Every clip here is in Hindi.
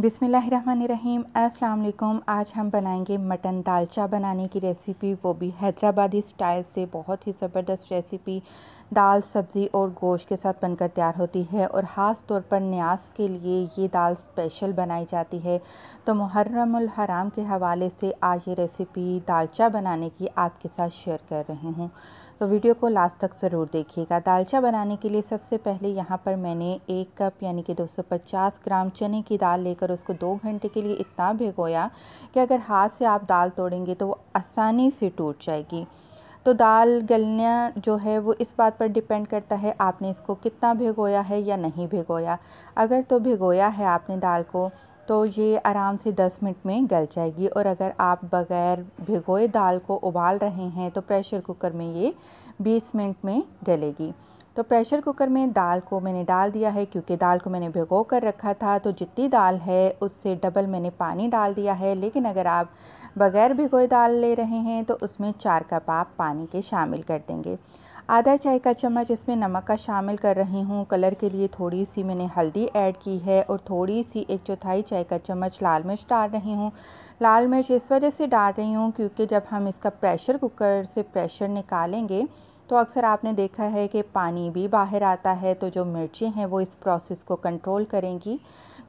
बिसमीम अस्सलाम आज हम बनाएंगे मटन दालचा बनाने की रेसिपी वो भी हैदराबादी स्टाइल से बहुत ही ज़बरदस्त रेसिपी दाल सब्ज़ी और गोश्त के साथ बनकर तैयार होती है और ख़ास तौर पर न्यास के लिए ये दाल स्पेशल बनाई जाती है तो मुहर्रम हराम के हवाले से आज ये रेसिपी दालचा बनाने की आपके साथ शेयर कर रही हूँ तो वीडियो को लास्ट तक ज़रूर देखिएगा दालचा बनाने के लिए सबसे पहले यहाँ पर मैंने एक कप यानी कि 250 ग्राम चने की दाल लेकर उसको दो घंटे के लिए इतना भिगोया कि अगर हाथ से आप दाल तोड़ेंगे तो वो आसानी से टूट जाएगी तो दाल गलना जो है वो इस बात पर डिपेंड करता है आपने इसको कितना भिगोया है या नहीं भिगोया अगर तो भिगोया है आपने दाल को तो ये आराम से 10 मिनट में गल जाएगी और अगर आप बग़ैर भिगोए दाल को उबाल रहे हैं तो प्रेशर कुकर में ये 20 मिनट में गलेगी तो प्रेशर कुकर में दाल को मैंने डाल दिया है क्योंकि दाल को मैंने भिगो कर रखा था तो जितनी दाल है उससे डबल मैंने पानी डाल दिया है लेकिन अगर आप बग़ैर भिगोए दाल ले रहे हैं तो उसमें चार कप आप पानी के शामिल कर देंगे आधा चाय का चम्मच इसमें नमक का शामिल कर रही हूँ कलर के लिए थोड़ी सी मैंने हल्दी ऐड की है और थोड़ी सी एक चौथाई चाय का चम्मच लाल मिर्च डाल रही हूँ लाल मिर्च इस वजह से डाल रही हूँ क्योंकि जब हम इसका प्रेशर कुकर से प्रेशर निकालेंगे तो अक्सर आपने देखा है कि पानी भी बाहर आता है तो जो मिर्चें हैं वो इस प्रोसेस को कंट्रोल करेंगी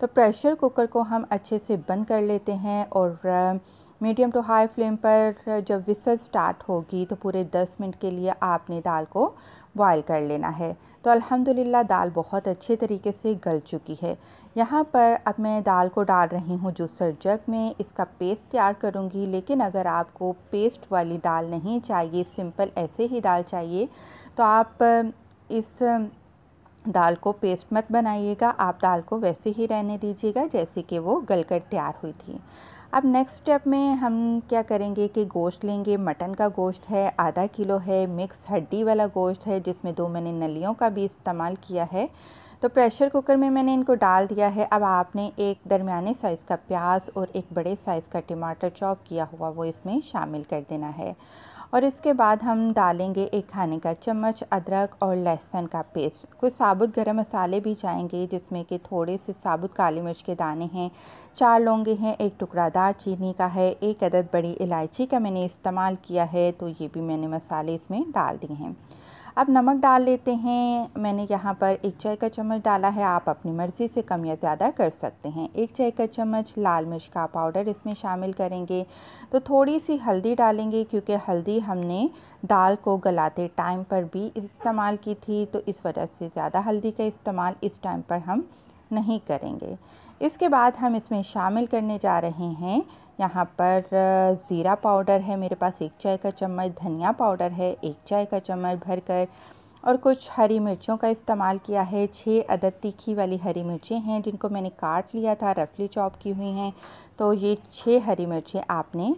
तो प्रेशर कुकर को हम अच्छे से बंद कर लेते हैं और मीडियम टू हाई फ्लेम पर जब विसल स्टार्ट होगी तो पूरे 10 मिनट के लिए आपने दाल को बॉयल कर लेना है तो अल्हम्दुलिल्लाह दाल बहुत अच्छे तरीके से गल चुकी है यहाँ पर अब मैं दाल को डाल रही हूँ जूसर जग में इसका पेस्ट तैयार करूँगी लेकिन अगर आपको पेस्ट वाली दाल नहीं चाहिए सिंपल ऐसे ही दाल चाहिए तो आप इस दाल को पेस्ट मत बनाइएगा आप दाल को वैसे ही रहने दीजिएगा जैसे कि वो गल कर तैयार हुई थी अब नेक्स्ट स्टेप में हम क्या करेंगे कि गोश्त लेंगे मटन का गोश्त है आधा किलो है मिक्स हड्डी वाला गोश्त है जिसमें दो मैंने नलियों का भी इस्तेमाल किया है तो प्रेशर कुकर में मैंने इनको डाल दिया है अब आपने एक दरमियाने साइज़ का प्याज और एक बड़े साइज़ का टमाटर चॉप किया हुआ वो इसमें शामिल कर देना है और इसके बाद हम डालेंगे एक खाने का चम्मच अदरक और लहसुन का पेस्ट कुछ साबुत गरम मसाले भी जाएंगे जिसमें कि थोड़े से साबुत काली मिर्च के दाने हैं चार लौंगे हैं एक टुकड़ादार चीनी का है एक अदद बड़ी इलायची का मैंने इस्तेमाल किया है तो ये भी मैंने मसाले इसमें डाल दिए हैं अब नमक डाल लेते हैं मैंने यहाँ पर एक चाय का चम्मच डाला है आप अपनी मर्ज़ी से कम या ज़्यादा कर सकते हैं एक चाय का चम्मच लाल मिर्च का पाउडर इसमें शामिल करेंगे तो थोड़ी सी हल्दी डालेंगे क्योंकि हल्दी हमने दाल को गलाते टाइम पर भी इस्तेमाल की थी तो इस वजह से ज़्यादा हल्दी का इस्तेमाल इस टाइम पर हम नहीं करेंगे इसके बाद हम इसमें शामिल करने जा रहे हैं यहाँ पर ज़ीरा पाउडर है मेरे पास एक चाय का चम्मच धनिया पाउडर है एक चाय का चम्मच भर कर और कुछ हरी मिर्चों का इस्तेमाल किया है छः अदद तीखी वाली हरी मिर्चें हैं जिनको मैंने काट लिया था रफली चॉप की हुई हैं तो ये छः हरी मिर्चें आपने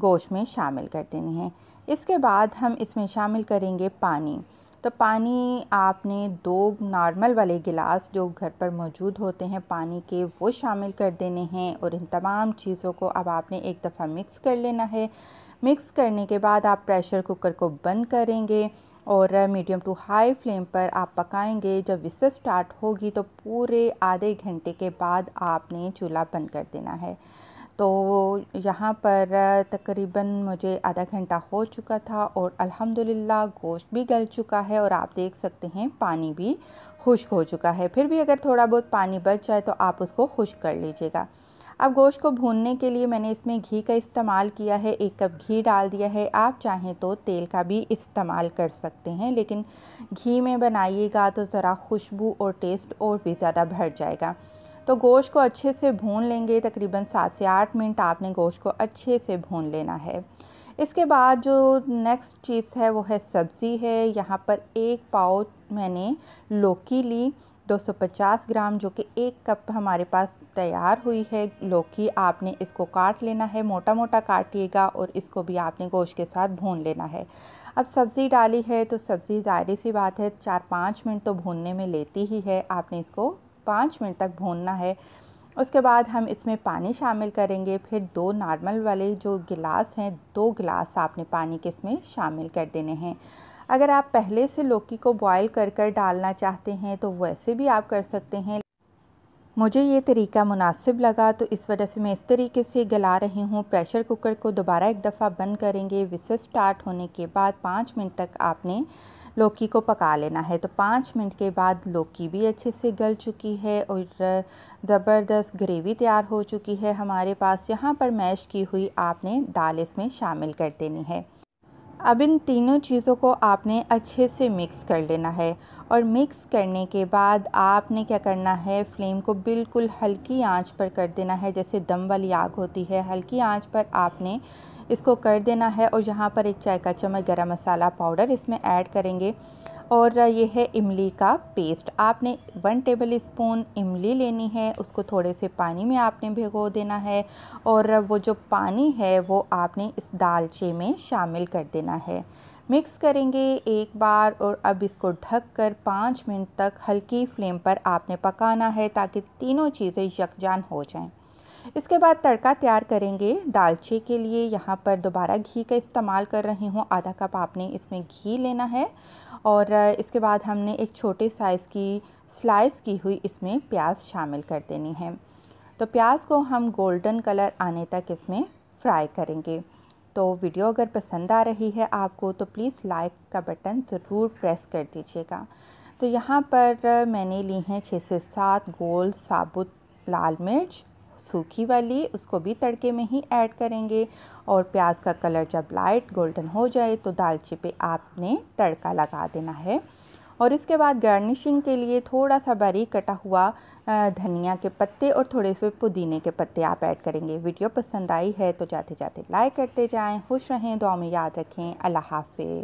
गोश्त में शामिल कर देनी हैं इसके बाद हम इसमें शामिल करेंगे पानी तो पानी आपने दो नॉर्मल वाले गिलास जो घर पर मौजूद होते हैं पानी के वो शामिल कर देने हैं और इन तमाम चीज़ों को अब आपने एक दफ़ा मिक्स कर लेना है मिक्स करने के बाद आप प्रेशर कुकर को बंद करेंगे और मीडियम टू हाई फ्लेम पर आप पकाएंगे जब विसल स्टार्ट होगी तो पूरे आधे घंटे के बाद आपने चूल्हा बंद कर देना है तो यहाँ पर तकरीबन मुझे आधा घंटा हो चुका था और अल्हम्दुलिल्लाह गोश्त भी गल चुका है और आप देख सकते हैं पानी भी खुश्क हो चुका है फिर भी अगर थोड़ा बहुत पानी बच जाए तो आप उसको खुश्क कर लीजिएगा अब गोश्त को भूनने के लिए मैंने इसमें घी का इस्तेमाल किया है एक कप घी डाल दिया है आप चाहें तो तेल का भी इस्तेमाल कर सकते हैं लेकिन घी में बनाइएगा तो ज़रा खुशबू और टेस्ट और भी ज़्यादा भर जाएगा तो गोश्त को अच्छे से भून लेंगे तकरीबन सात से आठ मिनट आपने गोश्त को अच्छे से भून लेना है इसके बाद जो नेक्स्ट चीज़ है वो है सब्ज़ी है यहाँ पर एक पाव मैंने लौकी ली 250 ग्राम जो कि एक कप हमारे पास तैयार हुई है लौकी आपने इसको काट लेना है मोटा मोटा काटिएगा और इसको भी आपने गोश्त के साथ भून लेना है अब सब्ज़ी डाली है तो सब्ज़ी जाहिर सी बात है चार पाँच मिनट तो भूनने में लेती ही है आपने इसको पाँच मिनट तक भूनना है उसके बाद हम इसमें पानी शामिल करेंगे फिर दो नॉर्मल वाले जो गिलास हैं दो गिलास आपने पानी के इसमें शामिल कर देने हैं अगर आप पहले से लौकी को बॉयल कर कर डालना चाहते हैं तो वैसे भी आप कर सकते हैं मुझे ये तरीका मुनासिब लगा तो इस वजह से मैं इस तरीके से गला रही हूँ प्रेशर कुकर को दोबारा एक दफ़ा बंद करेंगे विसे स्टार्ट होने के बाद पाँच मिनट तक आपने लौकी को पका लेना है तो पाँच मिनट के बाद लौकी भी अच्छे से गल चुकी है और ज़बरदस्त ग्रेवी तैयार हो चुकी है हमारे पास यहाँ पर मैश की हुई आपने दाल इसमें शामिल कर देनी है अब इन तीनों चीज़ों को आपने अच्छे से मिक्स कर लेना है और मिक्स करने के बाद आपने क्या करना है फ्लेम को बिल्कुल हल्की आंच पर कर देना है जैसे दम वाली आग होती है हल्की आंच पर आपने इसको कर देना है और यहाँ पर एक चाय का चम्मच गरम मसाला पाउडर इसमें ऐड करेंगे और ये है इमली का पेस्ट आपने वन टेबल स्पून इमली लेनी है उसको थोड़े से पानी में आपने भिगो देना है और वो जो पानी है वो आपने इस दालचे में शामिल कर देना है मिक्स करेंगे एक बार और अब इसको ढक कर पाँच मिनट तक हल्की फ्लेम पर आपने पकाना है ताकि तीनों चीज़ें यकजान हो जाएं इसके बाद तड़का तैयार करेंगे दालचे के लिए यहाँ पर दोबारा घी का इस्तेमाल कर रही हूँ आधा कप आपने इसमें घी लेना है और इसके बाद हमने एक छोटे साइज़ की स्लाइस की हुई इसमें प्याज शामिल कर देनी है तो प्याज को हम गोल्डन कलर आने तक इसमें फ्राई करेंगे तो वीडियो अगर पसंद आ रही है आपको तो प्लीज़ लाइक का बटन ज़रूर प्रेस कर दीजिएगा तो यहाँ पर मैंने ली हैं छः से सात गोल साबुत लाल मिर्च सूखी वाली उसको भी तड़के में ही ऐड करेंगे और प्याज का कलर जब लाइट गोल्डन हो जाए तो दालचे पे आपने तड़का लगा देना है और इसके बाद गार्निशिंग के लिए थोड़ा सा बारीक कटा हुआ धनिया के पत्ते और थोड़े से पुदीने के पत्ते आप ऐड करेंगे वीडियो पसंद आई है तो जाते जाते लाइक करते जाएं खुश रहें दुआ में याद रखें अल्लाह हाफिज़